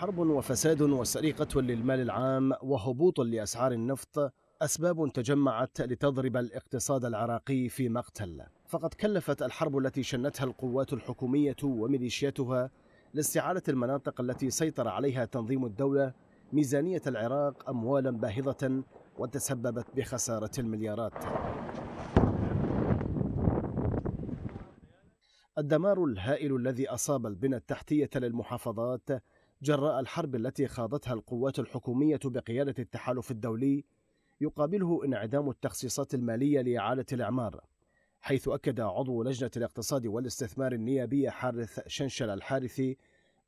حرب وفساد وسرقة للمال العام وهبوط لأسعار النفط أسباب تجمعت لتضرب الاقتصاد العراقي في مقتل فقد كلفت الحرب التي شنتها القوات الحكومية وميليشياتها لاستعادة المناطق التي سيطر عليها تنظيم الدولة ميزانية العراق أموالا باهظة وتسببت بخسارة المليارات الدمار الهائل الذي أصاب البنى التحتية للمحافظات جراء الحرب التي خاضتها القوات الحكومية بقيادة التحالف الدولي يقابله انعدام التخصيصات المالية لإعادة الإعمار حيث أكد عضو لجنة الاقتصاد والاستثمار النيابية حارث شنشل الحارثي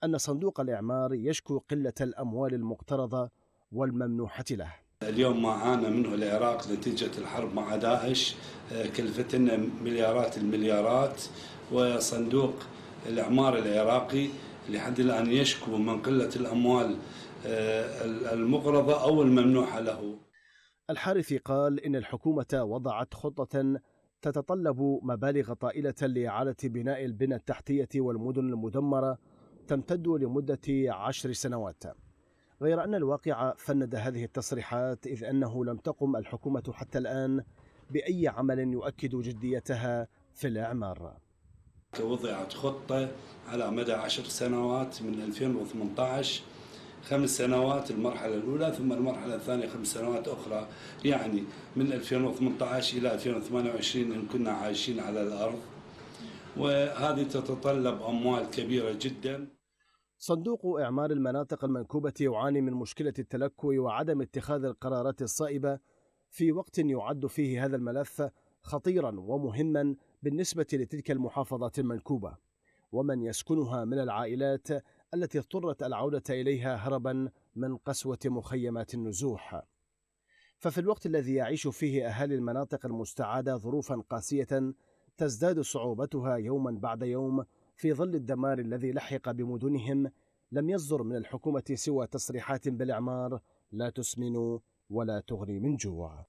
أن صندوق الإعمار يشكو قلة الأموال المقترضة والممنوحة له اليوم ما عانى منه العراق نتيجة الحرب مع داعش آه، كلفتنا مليارات المليارات وصندوق الإعمار العراقي لحد الآن يشكو من قلة الأموال آه، المقرضة أو الممنوحة له الحارثي قال إن الحكومة وضعت خطة تتطلب مبالغ طائلة لإعادة بناء البنى التحتية والمدن المدمرة تمتد لمدة عشر سنوات غير أن الواقع فند هذه التصريحات إذ أنه لم تقم الحكومة حتى الآن بأي عمل يؤكد جديتها في الإعمار وضعت خطة على مدى عشر سنوات من 2018 خمس سنوات المرحلة الأولى ثم المرحلة الثانية خمس سنوات أخرى يعني من 2018 إلى 2028 إن كنا عايشين على الأرض وهذه تتطلب أموال كبيرة جدا صندوق إعمار المناطق المنكوبة يعاني من مشكلة التلكؤ وعدم اتخاذ القرارات الصائبة في وقت يعد فيه هذا الملف خطيرا ومهما بالنسبة لتلك المحافظات المنكوبة ومن يسكنها من العائلات التي اضطرت العودة إليها هربا من قسوة مخيمات النزوح ففي الوقت الذي يعيش فيه أهالي المناطق المستعادة ظروفا قاسية تزداد صعوبتها يوما بعد يوم في ظل الدمار الذي لحق بمدنهم لم يصدر من الحكومة سوى تصريحات بالإعمار لا تسمن ولا تغني من جوع